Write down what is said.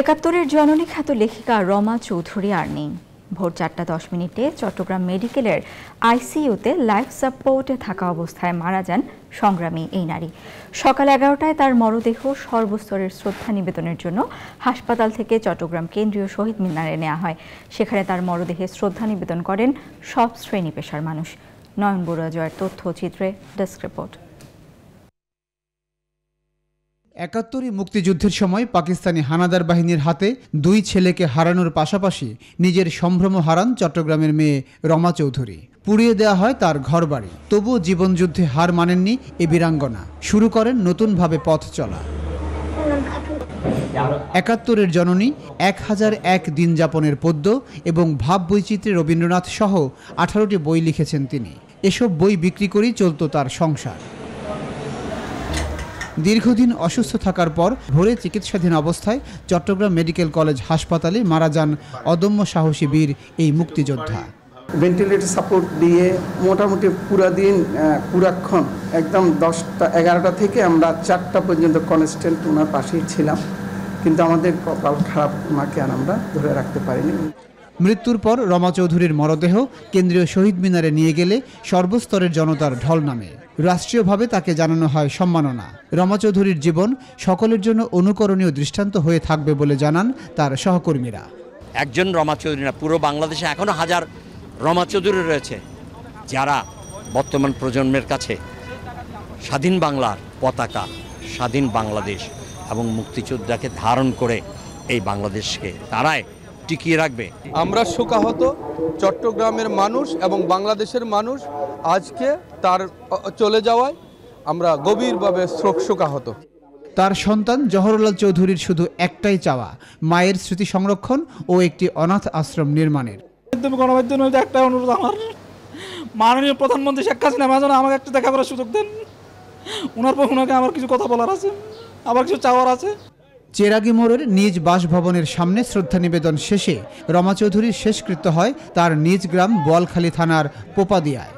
একাত্তরের জননী খ্যাত লেখিকা রমা চৌধুরী আর নেই ভোর চারটা দশ মিনিটে চট্টগ্রাম মেডিকেলের আইসিইউতে লাইফ সাপোর্টে থাকা অবস্থায় মারা যান সংগ্রামী এই নারী সকাল এগারোটায় তার মরদেহ সর্বস্তরের শ্রদ্ধা নিবেদনের জন্য হাসপাতাল থেকে চট্টগ্রাম কেন্দ্রীয় শহীদ মিনারে নেওয়া হয় সেখানে তার মরদেহে শ্রদ্ধা নিবেদন করেন সব শ্রেণী পেশার মানুষ নয়ন বড়ুয়া জয়ের তথ্যচিত্রে ডেস্ক রিপোর্ট একাত্তরে মুক্তিযুদ্ধের সময় পাকিস্তানি হানাদার বাহিনীর হাতে দুই ছেলেকে হারানোর পাশাপাশি নিজের সম্ভ্রম হারান চট্টগ্রামের মেয়ে রমা চৌধুরী পুড়িয়ে দেওয়া হয় তার ঘরবাড়ি তবুও জীবনযুদ্ধে হার মানেননি এ বীরাঙ্গনা শুরু করেন নতুনভাবে পথ চলা একাত্তরের জননী এক হাজার এক দিন যাপনের পদ্য এবং ভাববৈচিত্র্যে রবীন্দ্রনাথ সহ আঠারোটি বই লিখেছেন তিনি এসব বই বিক্রি করেই চলত তার সংসার দীর্ঘদিন অসুস্থ থাকার পর ভোরে চিকিৎসাধীন অবস্থায় চট্টগ্রাম মেডিকেল কলেজ হাসপাতালে মারা যান অদম্য সাহসী বীর এই মুক্তিযোদ্ধা ভেন্টিলেটর সাপোর্ট দিয়ে মোটামুটি পুরা দিন পুরাক্ষণ একদম দশটা এগারোটা থেকে আমরা চারটা পর্যন্ত কনস্ট্যান্ট ওনার পাশেই ছিলাম কিন্তু আমাদের কপাল খারাপ ওনাকে আর আমরা ধরে রাখতে পারিনি মৃত্যুর পর রমা চৌধুরীর মরদেহ কেন্দ্রীয় শহীদ মিনারে নিয়ে গেলে সর্বস্তরের জনতার ঢল নামে রাষ্ট্রীয়ভাবে তাকে জানানো হয় সম্মাননা রমা চৌধুরীর জীবন সকলের জন্য অনুকরণীয় দৃষ্টান্ত হয়ে থাকবে বলে জানান তার সহকর্মীরা একজন রমা চৌধুরী না পুরো বাংলাদেশে এখনও হাজার রমা চৌধুরী রয়েছে যারা বর্তমান প্রজন্মের কাছে স্বাধীন বাংলার পতাকা স্বাধীন বাংলাদেশ এবং মুক্তিযোদ্ধাকে ধারণ করে এই বাংলাদেশকে তারায় টিকিয়ে রাখবে আমরা শোকাহত চট্টগ্রামের মানুষ এবং বাংলাদেশের মানুষ আজকে তার চলে যাওয়ায় আমরা গভীরভাবে শোক শোকাহত তার সন্তান জহরলাল চৌধুরীর শুধু একটাই চাওয়া মায়ের স্মৃতি সংরক্ষণ ও একটি অনাথ আশ্রম নির্মাণের গণমাধ্যম একটা অনুরোধ আমার মাননীয় প্রধানমন্ত্রী শেখ হাসিনা মাঝে আমাকে একটু দেখা করার সুযোগ দেন ওনার পর ওনাকে আমার কিছু কথা বলার আছে আবার কিছু চাওয়ার আছে চেরাগি মোড়ের নিজ বাসভবনের সামনে শ্রদ্ধা নিবেদন শেষে রমা চৌধুরীর শেষকৃত্য হয় তার নিজ গ্রাম বোয়ালখালী থানার পোপাদিয়ায়